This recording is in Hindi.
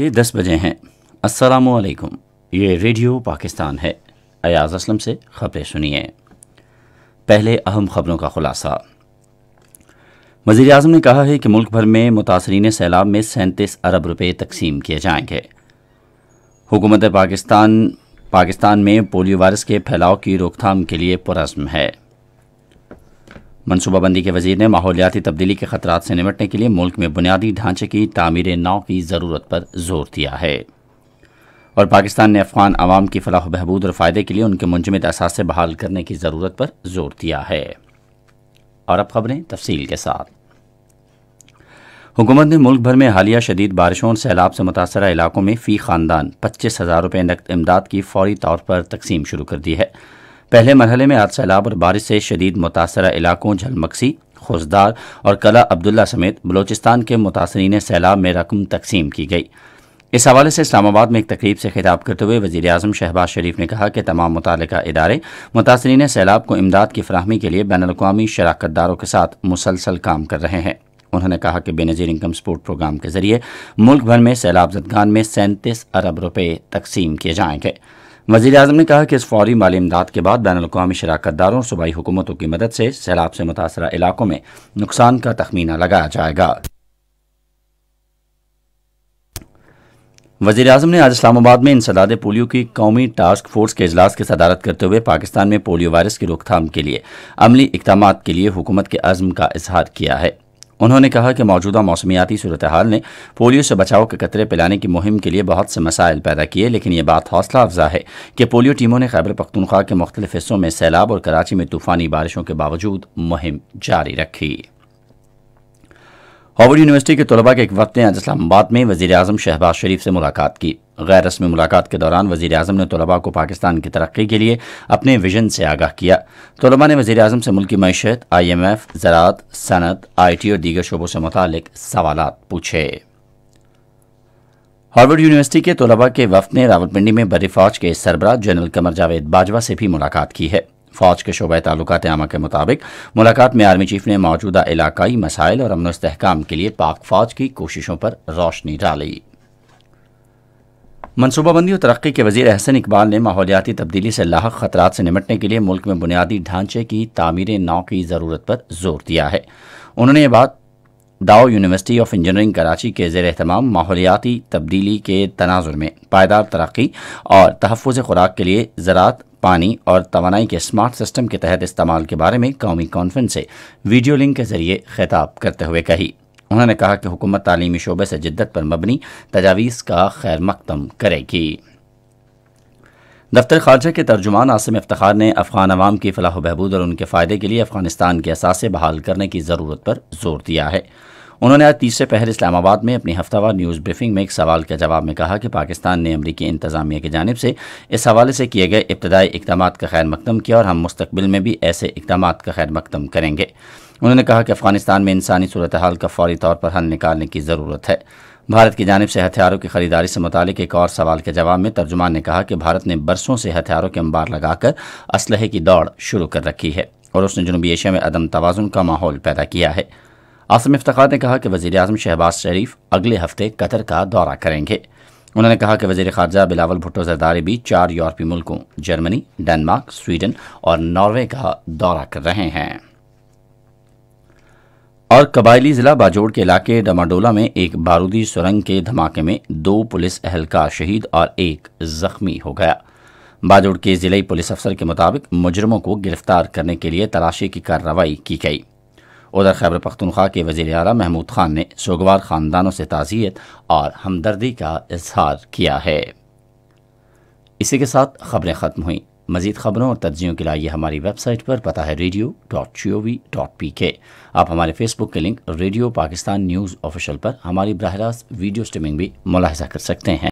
के दस बजे हैं असलकुम ये रेडियो पाकिस्तान है अयाज असलम से खबरें सुनिए पहले अहम खबरों का खुलासा वजीर अजम ने कहा है कि मुल्क भर में मुतासरीन सैलाब में सैंतीस अरब रुपये तकसीम किए जाएंगे हुकूमत पाकिस्तान पाकिस्तान में पोलियो वायरस के फैलाव की रोकथाम के लिए पुरस्म है मनसूबाबंदी के वजीर ने माहौलियाती तब्दीली के खतरा से निपटने के लिए मुल्क में बुनियादी ढांचे की तमीर नाव की ज़रूरत पर जोर दिया है और पाकिस्तान ने अफगान आवाम की फलाह बहबूद और फ़ायदे के लिए उनके मुंजमद असासे बहाल करने की ज़रूरत पर जोर दिया है और अब खबरें तफसील के साथ हुकूमत ने मुल्क भर में हालिया शदीद बारिशों और सैलाब से मुतासर इलाकों में फ़ी ख़ानदान पच्चीस हज़ार रुपये नकद इमदाद की फौरी तौर पर तकसीम शुरू कर दी है पहले मरहले में आज सैलाब और बारिश से शदीद मुतासर इलाकों झलमक्सी खुशदार और कला अब्दुल्ला समेत बलोचिस्तान के मुतासरीन सैलाब में रकम तकसीम की गई इस हवाले से इस्लामाबाद में एक तकरीब से खिताब करते हुए वजी अजम शहबाज शरीफ ने कहा कि तमाम मुतल इदारे मुतासरीन सैलाब को इमदाद की फरहमी के लिए बैन अवी शराकत दारों के साथ मुसलसल काम कर रहे हैं उन्होंने कहा कि बेनज़ीर इनकम सपोर्ट प्रोग्राम के जरिए मुल्क भर में सैलाब जदगान में सैंतीस अरब रुपये तकसीम किए जाएंगे वजीर अजम ने कहा कि इस फौरी माली इमदाद के बाद बैन अवी शराकत दारों और सूबाई हुकूमतों की मदद से सैलाब से मुतासर इलाकों में नुकसान का तखमीना लगाया जाएगा वजी अजम ने आज इस्लामाबाद में इंसदाद पोलियो की कौमी टास्क फोर्स के अजलास की सदारत करते हुए पाकिस्तान में पोलियो वायरस की रोकथाम के लिए अमली इकदाम के लिए हुकूमत के अज़म का इजहार किया है उन्होंने कहा कि मौजूदा मौसमियाती सूरत हाल ने पोलियो से बचाव के कतरे पिलाने की मुहिम के लिए बहुत से मसाइल पैदा किए लेकिन यह बात हौसला अफजा है कि पोलियो टीमों ने खैबर पख्तनख्वा के मुख्तलिफ हिस्सों में सैलाब और कराची में तूफ़ानी बारिशों के बावजूद मुहिम जारी रखी हार्वर्ड यूनिवर्सिटी के तलबा के एक वक्त ने आज इस्लामाबाद में वजी अजम शहबाज शरीफ से मुलाकात की गैर रस्मी मुलाकात के दौरान वजी अजम ने तलबा को पाकिस्तान की तरक्की के लिए अपने विजन से आगाह किया तलबा ने वजी अजम से मुल्क मीशत आई एम एफ ज़रात सनत आई टी और दीगर शोबों से मुतल सवाल पूछे हार्वर्ड यूनिवर्सिटी के तलबा के वफद ने रावलपिंडी में फौज के सरबराह जनरल कमर जावेद बाजवा से भी मुलाकात की है फौज के शोबे तल्लक आमा के मुताबिक मुलाकात में आर्मी चीफ ने मौजूदा इलाकई मसाइल और अमन इसकाम के लिए पाक फौज की कोशिशों पर रोशनी डाली मनसूबाबंदी और तरक्की के वजीर अहसन इकबाल ने माहौलियाती तब्दीली से लाख खतरा से निमटने के लिए मुल्क में बुनियादी ढांचे की तामीर नाव की ज़रूरत पर जोर दिया है उन्होंने ये बात दाओ यूनिवर्सिटी ऑफ इंजीनियरिंग कराची के जेर अहतमाम माहौलियाती तब्दीली के तनाजुर में पायदार तरक्की और तहफ़ खुराक के लिए ज़रात पानी और तोानाई के स्मार्ट सिस्टम के तहत इस्तेमाल के बारे में कौमी कॉन्फ्रेंस से वीडियो लिंक के जरिए खिताब करते हुए कही उन्होंने कहा कि हुकूमत तालीमी शोबे से जिद्दत पर मबनी तजावीज़ का खैर मकदम करेगी दफ्तर खारजा के तर्जुमान आसम इफ्तार ने अफगान अवाम की फलाह बहबूद और उनके फ़ायदे के लिए अफगानिस्तान के असासे बहाल करने की ज़रूरत पर जोर दिया है उन्होंने आज तीसरे पहर इस्लामाबाद में अपनी हफ्तावार न्यूज़ ब्रीफिंग में एक सवाल के जवाब में कहा कि पाकिस्तान ने अमरीकी इंतजामिया की जानब से इस हवाले से किए गए इब्तदाई इकदाम का खैर मकदम किया और हम मुस्तबिल में भी ऐसे इकदाम का खैर मकदम करेंगे उन्होंने कहा कि अफगानिस्तान में इंसानी सूरत हाल का फौरी तौर पर हल निकालने की ज़रूरत है भारत की जानब से हथियारों की खरीदारी से मुतल एक और सवाल के जवाब में तर्जुमान ने कहा कि भारत ने बरसों से हथियारों के अंबार लगाकर असलहे की दौड़ शुरू कर रखी है और उसने जनूबी एशिया में अदम तोज़ुन का माहौल पैदा किया है आसम इफ्तार ने कहा कि वजी अजम शहबाज शरीफ अगले हफ्ते कतर का दौरा करेंगे उन्होंने कहा कि वजी खारजा बिलावल भुट्टो जरदारी भी चार यूरोपीय मुल्कों जर्मनी डेनमार्क स्वीडन और नॉर्वे का दौरा कर रहे हैं और कबायली ज़िला बाजोड़ के इलाके डमाडोला में एक बारूदी सुरंग के धमाके में दो पुलिस अहलकार शहीद और एक ज़ख्मी हो गया बाजोड़ के ज़िले पुलिस अफसर के मुताबिक मुजरमों को गिरफ्तार करने के लिए तलाशी की कार्रवाई की गई उधर खैबर पख्तनख्वा के वजीर अला महमूद खान ने शोगवार ख़ानदानों से ताज़ियत और हमदर्दी का इजहार किया है इसी के साथ खबरें ख़त्म हुई मजीद खबरों और तज्जियों के लिए हमारी वेबसाइट पर पता है radio dot G O V dot P K आप हमारे फेसबुक के link radio Pakistan news official पर हमारी बरह रास्त वीडियो स्ट्रीमिंग भी मुलाजा कर सकते हैं